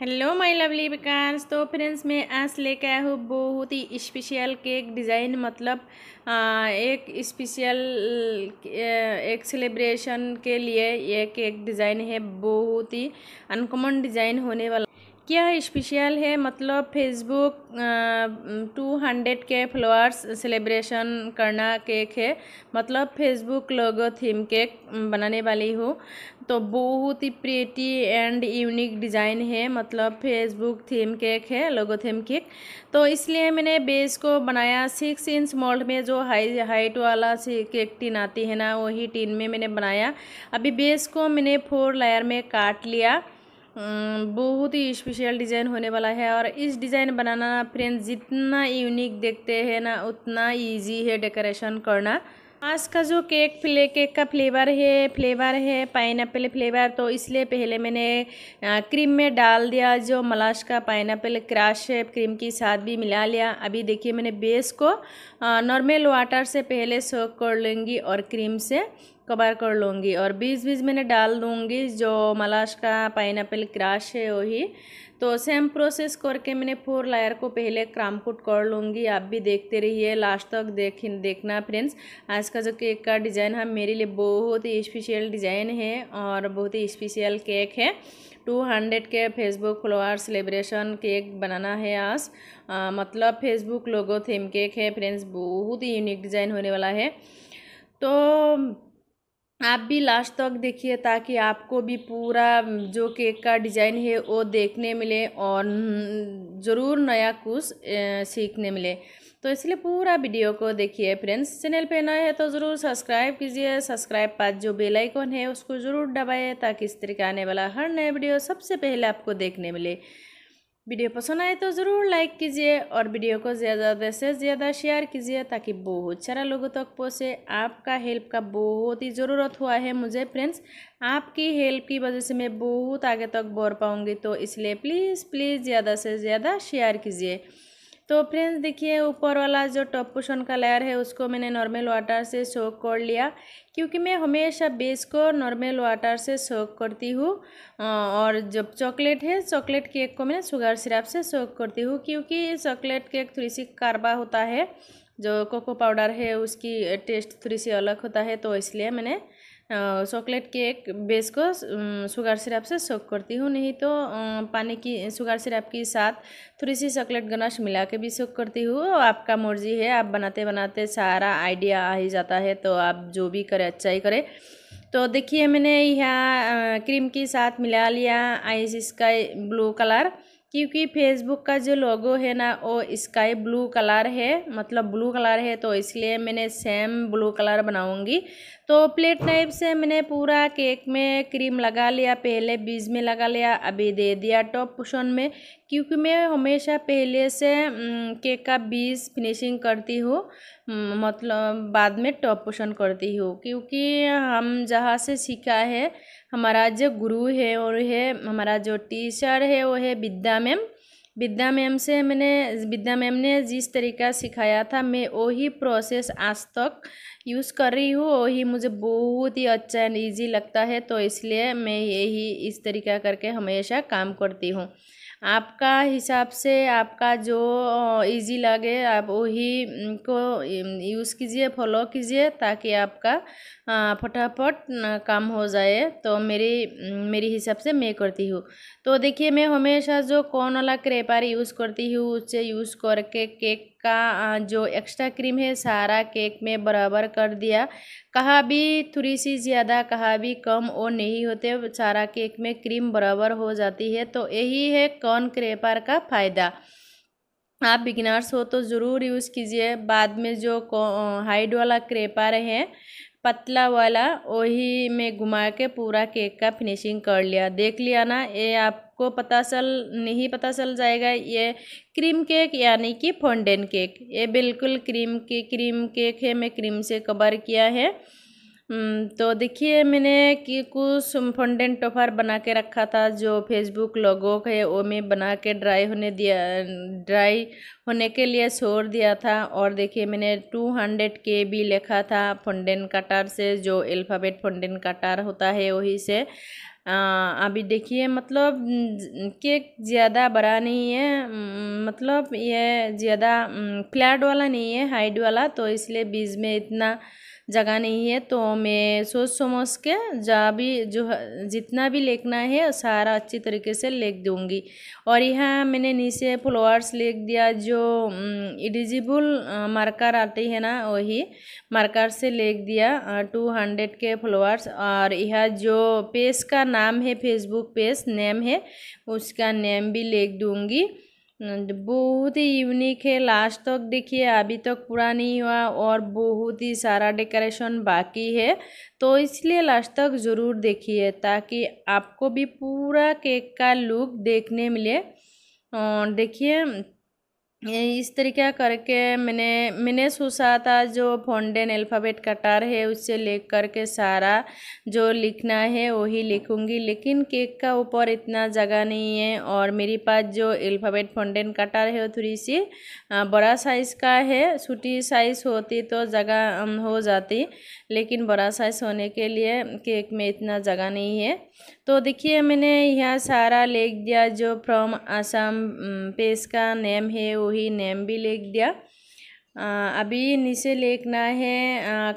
hello my lovely बिकांस तो friends मैं आज लेके आया हूँ बहुत ही स्पेशल केक डिज़ाइन मतलब आ, एक स्पेशल एक सेलिब्रेशन के लिए ये केक डिज़ाइन है बहुत ही अनकॉमन डिज़ाइन होने वाला क्या स्पेशल है मतलब फेसबुक टू हंड्रेड के फ्लोअर्स सेलिब्रेशन करना केक है मतलब फेसबुक लोगो थीम केक बनाने वाली हूँ तो बहुत ही प्रेटी एंड यूनिक डिज़ाइन है मतलब फेसबुक थीम केक है लोगो थीम केक तो इसलिए मैंने बेस को बनाया सिक्स इंच मोल्ड में जो हाई हाइट वाला केक टिन आती है ना वही टिन में मैंने बनाया अभी बेस को मैंने फोर लेयर में काट लिया हम्म, बहुत ही स्पेशल डिज़ाइन होने वाला है और इस डिज़ाइन बनाना फ्रेंड जितना यूनिक देखते हैं ना उतना इजी है डेकोरेशन करना आज का जो केक फ्ले केक का फ्लेवर है फ्लेवर है पाइन फ्लेवर तो इसलिए पहले मैंने क्रीम में डाल दिया जो मलाश का पाइन क्रश है क्रीम के साथ भी मिला लिया अभी देखिए मैंने बेस को नॉर्मल वाटर से पहले सोक कर लूँगी और क्रीम से कवर कर लूँगी और बीच बीच मैंने डाल दूँगी जो मलाश का पाइन क्राश है वही तो सेम प्रोसेस करके मैंने फोर लायर को पहले क्राम कुट कर लूँगी आप भी देखते रहिए लास्ट तक देख देखना फ्रेंड्स आज का जो केक का डिज़ाइन है मेरे लिए बहुत ही स्पेशल डिज़ाइन है और बहुत ही स्पेशल केक है टू हंड्रेड के फेसबुक फ्लोअर सेलिब्रेशन केक बनाना है आज आ, मतलब फेसबुक लोगो थीम केक है फ्रेंड्स बहुत ही यूनिक डिज़ाइन होने वाला है तो आप भी लास्ट तक तो देखिए ताकि आपको भी पूरा जो केक का डिज़ाइन है वो देखने मिले और ज़रूर नया कुछ सीखने मिले तो इसलिए पूरा वीडियो को देखिए फ्रेंड्स चैनल पे नए हैं तो ज़रूर सब्सक्राइब कीजिए सब्सक्राइब पास जो बेल आइकन है उसको ज़रूर दबाएं ताकि इस तरह आने वाला हर नया वीडियो सबसे पहले आपको देखने मिले वीडियो पसंद आए तो ज़रूर लाइक कीजिए और वीडियो को ज़्यादा से ज़्यादा शेयर कीजिए ताकि बहुत सारा लोगों तक पहुँचे आपका हेल्प का बहुत ही ज़रूरत हुआ है मुझे फ्रेंड्स आपकी हेल्प की वजह से मैं बहुत आगे तक बढ़ पाऊँगी तो इसलिए प्लीज़ प्लीज़ ज़्यादा से ज़्यादा शेयर कीजिए तो फ्रेंड्स देखिए ऊपर वाला जो टॉप पोशन का लेयर है उसको मैंने नॉर्मल वाटर से सोक कर लिया क्योंकि मैं हमेशा बेस को नॉर्मल वाटर से सोक करती हूँ और जब चॉकलेट है चॉकलेट केक को मैं शुगर सिरप से सोक करती हूँ क्योंकि चॉकलेट केक थोड़ी सी कारबा होता है जो कोको पाउडर है उसकी टेस्ट थोड़ी सी अलग होता है तो इसलिए मैंने चॉकलेट केक बेस को शुगर सिरप से सोक करती हूँ नहीं तो पानी की शुगर सिरप के साथ थोड़ी सी चॉकलेट गनाश मिला के भी सोक करती हूँ आपका मर्जी है आप बनाते बनाते सारा आइडिया आ ही जाता है तो आप जो भी करें अच्छा ही करें तो देखिए मैंने यह क्रीम के साथ मिला लिया आइस स्काई ब्लू कलर क्योंकि फेसबुक का जो लोगो है ना वो स्काई ब्लू कलर है मतलब ब्लू कलर है तो इसलिए मैंने सेम ब्लू कलर बनाऊंगी तो प्लेट नाइफ से मैंने पूरा केक में क्रीम लगा लिया पहले बीज में लगा लिया अभी दे दिया टॉप पोशन में क्योंकि मैं हमेशा पहले से केक का बीज फिनिशिंग करती हूँ मतलब बाद में टॉप पोषण करती हूँ क्योंकि हम जहाँ से सीखा है हमारा जो गुरु है और है हमारा जो टीचर है वो है विद्या मैम विद्या मैम से मैंने विद्या मैम ने जिस तरीका सिखाया था मैं वही प्रोसेस आज तक यूज़ कर रही हूँ वही मुझे बहुत ही अच्छा एंड ईजी लगता है तो इसलिए मैं यही इस तरीका करके हमेशा काम करती हूँ आपका हिसाब से आपका जो इजी लगे आप वही को यूज़ कीजिए फॉलो कीजिए ताकि आपका फटाफट काम हो जाए तो मेरी मेरी हिसाब से मैं करती हूँ तो देखिए मैं हमेशा जो कौन वाला क्रेपर यूज़ करती हूँ उससे यूज़ करके केक का जो एक्स्ट्रा क्रीम है सारा केक में बराबर कर दिया कहा भी थोड़ी सी ज़्यादा कहा भी कम और नहीं होते सारा केक में क्रीम बराबर हो जाती है तो यही है कॉर्न क्रेपर का फ़ायदा आप बिगिनर्स हो तो ज़रूर यूज़ कीजिए बाद में जो हाइड वाला क्रेपर है पतला वाला वही में घुमा के पूरा केक का फिनिशिंग कर लिया देख लिया ना ये आप आपको पता चल नहीं पता चल जाएगा ये क्रीम केक यानी कि फोंडेन केक ये बिल्कुल क्रीम के क्रीम केक है मैं क्रीम से कवर किया है हम्म, तो देखिए मैंने कि कुछ फोंडेन टोफर बना के रखा था जो फेसबुक लोगों के वो मैं बना के ड्राई होने दिया ड्राई होने के लिए छोड़ दिया था और देखिए मैंने टू हंड्रेड के भी लिखा था फोंडेन कटार से जो अल्फ़ाबेट फोंडेन कटार होता है वही से अभी देखिए मतलब केक ज़्यादा बड़ा नहीं है मतलब यह ज़्यादा फ्लैट वाला नहीं है हाइट वाला तो इसलिए बीज में इतना जगह नहीं है तो मैं सोच समझ के जहाँ भी जो जितना भी लिखना है सारा अच्छी तरीके से लिख दूँगी और यहाँ मैंने नीचे फ्लोअर्स लिख दिया जो एडिजिबल मार्कर आते हैं ना वही मार्कर से लिख दिया टू हंड्रेड के फ्लोअर्स और यह जो पेज का नाम है फेसबुक पेज नेम है उसका नेम भी लिख दूँगी बहुत ही यूनिक है लास्ट तक देखिए अभी तक पूरा नहीं हुआ और बहुत ही सारा डेकोरेशन बाकी है तो इसलिए लास्ट तक ज़रूर देखिए ताकि आपको भी पूरा केक का लुक देखने मिले और देखिए इस तरीका करके मैंने मैंने सोचा था जो फोंडेन अल्फ़ाबेट कटार है उससे लिख करके सारा जो लिखना है वही लिखूंगी लेकिन केक का ऊपर इतना जगह नहीं है और मेरे पास जो अल्फ़ाबेट फॉन्डेन कटार है वो थोड़ी सी बड़ा साइज़ का है छोटी साइज़ होती तो जगह हो जाती लेकिन बड़ा साइज़ होने के लिए केक में इतना जगह नहीं है तो देखिए मैंने यहाँ सारा लिख दिया जो फ्रॉम आसाम पेज का नेम है ही नेम भी लिख दिया आ, अभी नीचे लिखना है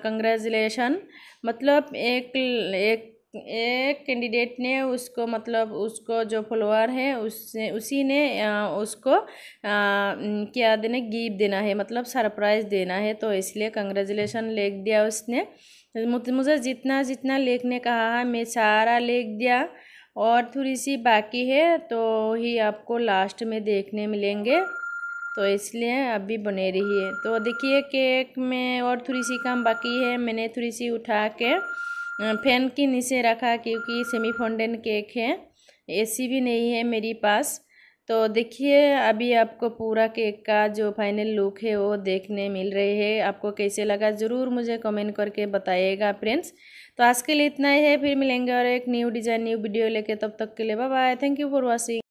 कंग्रेजुलेशन मतलब एक एक एक कैंडिडेट ने उसको मतलब उसको जो फॉलोअर है उससे उसी ने आ, उसको आ, क्या देने गिफ्ट देना है मतलब सरप्राइज़ देना है तो इसलिए कंग्रेजुलेशन लिख दिया उसने मुझे जितना जितना लिखने कहा है मैं सारा लिख दिया और थोड़ी सी बाकी है तो ही आपको लास्ट में देखने मिलेंगे तो इसलिए अभी बने रही है तो देखिए केक में और थोड़ी सी काम बाकी है मैंने थोड़ी सी उठा के फैन के नीचे रखा क्योंकि सेमी फॉन्डेन केक है एसी भी नहीं है मेरे पास तो देखिए अभी आपको पूरा केक का जो फाइनल लुक है वो देखने मिल रहे है आपको कैसे लगा ज़रूर मुझे कमेंट करके बताइएगा फ्रेंड्स तो आज के लिए इतना ही है फिर मिलेंगे और एक न्यू डिज़ाइन न्यू वीडियो लेके तब तक के लिए bye thank you for watching